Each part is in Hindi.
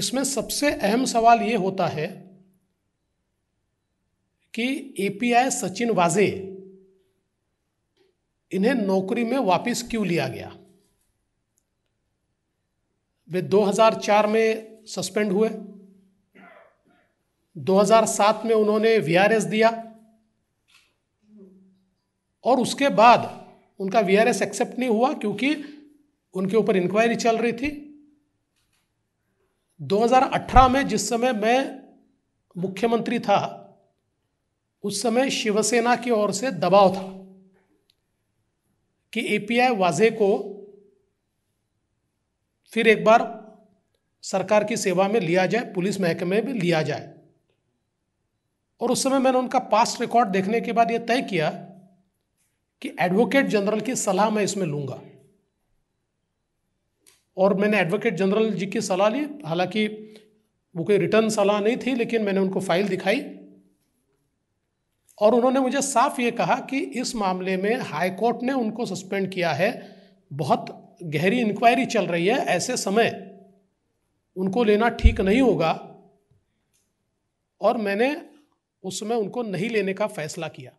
इसमें सबसे अहम सवाल ये होता है कि एपीआई सचिन वाजे इन्हें नौकरी में वापस क्यों लिया गया वे 2004 में सस्पेंड हुए 2007 में उन्होंने वीआरएस दिया और उसके बाद उनका वीआरएस एक्सेप्ट नहीं हुआ क्योंकि उनके ऊपर इंक्वायरी चल रही थी 2018 में जिस समय मैं मुख्यमंत्री था उस समय शिवसेना की ओर से दबाव था कि एपीआई वाजे को फिर एक बार सरकार की सेवा में लिया जाए पुलिस महकमे में लिया जाए और उस समय मैंने उनका पास्ट रिकॉर्ड देखने के बाद यह तय किया कि एडवोकेट जनरल की सलाह मैं इसमें लूंगा और मैंने एडवोकेट जनरल जी की सलाह ली हालांकि वो कोई रिटर्न सलाह नहीं थी लेकिन मैंने उनको फाइल दिखाई और उन्होंने मुझे साफ ये कहा कि इस मामले में हाई कोर्ट ने उनको सस्पेंड किया है बहुत गहरी इंक्वायरी चल रही है ऐसे समय उनको लेना ठीक नहीं होगा और मैंने उस समय उनको नहीं लेने का फैसला किया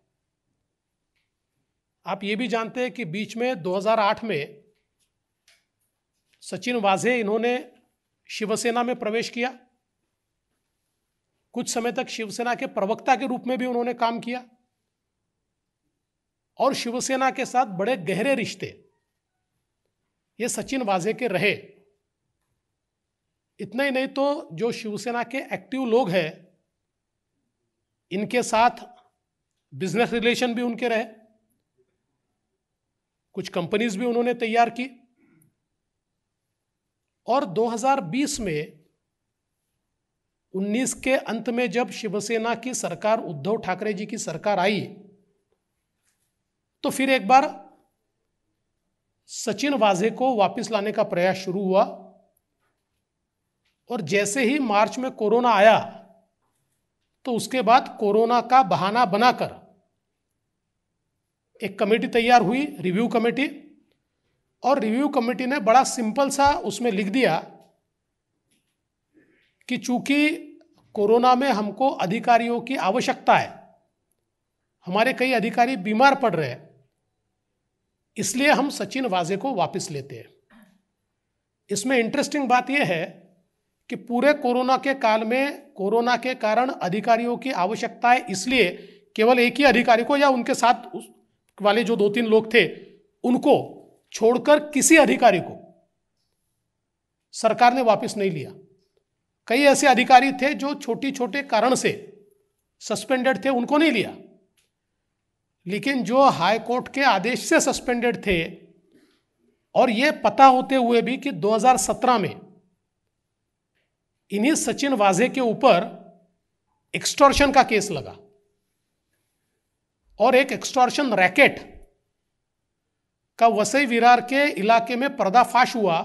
आप ये भी जानते हैं कि बीच में 2008 में सचिन वाझे इन्होंने शिवसेना में प्रवेश किया कुछ समय तक शिवसेना के प्रवक्ता के रूप में भी उन्होंने काम किया और शिवसेना के साथ बड़े गहरे रिश्ते ये सचिन वाजे के रहे इतना ही नहीं तो जो शिवसेना के एक्टिव लोग हैं इनके साथ बिजनेस रिलेशन भी उनके रहे कुछ कंपनीज भी उन्होंने तैयार की और 2020 में 19 के अंत में जब शिवसेना की सरकार उद्धव ठाकरे जी की सरकार आई तो फिर एक बार सचिन वाजे को वापस लाने का प्रयास शुरू हुआ और जैसे ही मार्च में कोरोना आया तो उसके बाद कोरोना का बहाना बनाकर एक कमेटी तैयार हुई रिव्यू कमेटी और रिव्यू कमेटी ने बड़ा सिंपल सा उसमें लिख दिया कि चूंकि कोरोना में हमको अधिकारियों की आवश्यकता है हमारे कई अधिकारी बीमार पड़ रहे हैं इसलिए हम सचिन वाजे को वापस लेते हैं इसमें इंटरेस्टिंग बात यह है कि पूरे कोरोना के काल में कोरोना के कारण अधिकारियों की आवश्यकता है इसलिए केवल एक ही अधिकारी को या उनके साथ वाले जो दो तीन लोग थे उनको छोड़कर किसी अधिकारी को सरकार ने वापस नहीं लिया कई ऐसे अधिकारी थे जो छोटे छोटे कारण से सस्पेंडेड थे उनको नहीं लिया लेकिन जो हाई कोर्ट के आदेश से सस्पेंडेड थे और यह पता होते हुए भी कि 2017 में इन्हीं सचिन वाजे के ऊपर एक्सटॉर्शन का केस लगा और एक एक्सटॉर्शन रैकेट का वसई विरार के इलाके में पर्दाफाश हुआ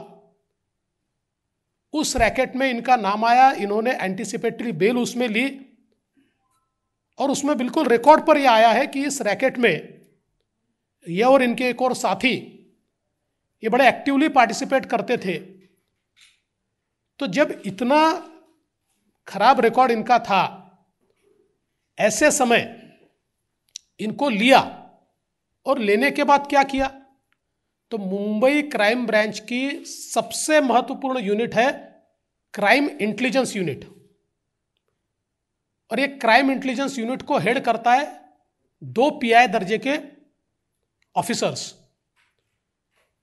उस रैकेट में इनका नाम आया इन्होंने एंटीसिपेटरी बेल उसमें ली और उसमें बिल्कुल रिकॉर्ड पर यह आया है कि इस रैकेट में यह और इनके एक और साथी ये बड़े एक्टिवली पार्टिसिपेट करते थे तो जब इतना खराब रिकॉर्ड इनका था ऐसे समय इनको लिया और लेने के बाद क्या किया तो मुंबई क्राइम ब्रांच की सबसे महत्वपूर्ण यूनिट है क्राइम इंटेलिजेंस यूनिट और ये क्राइम इंटेलिजेंस यूनिट को हेड करता है दो पीआई दर्जे के ऑफिसर्स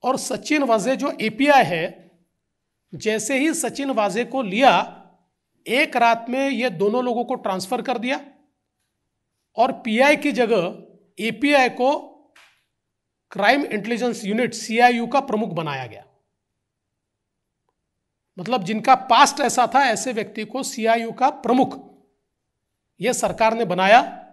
और सचिन वाजे जो एपीआई है जैसे ही सचिन वाजे को लिया एक रात में ये दोनों लोगों को ट्रांसफर कर दिया और पीआई की जगह एपीआई को क्राइम इंटेलिजेंस यूनिट सीआईयू का प्रमुख बनाया गया मतलब जिनका पास्ट ऐसा था ऐसे व्यक्ति को सीआईयू का प्रमुख यह सरकार ने बनाया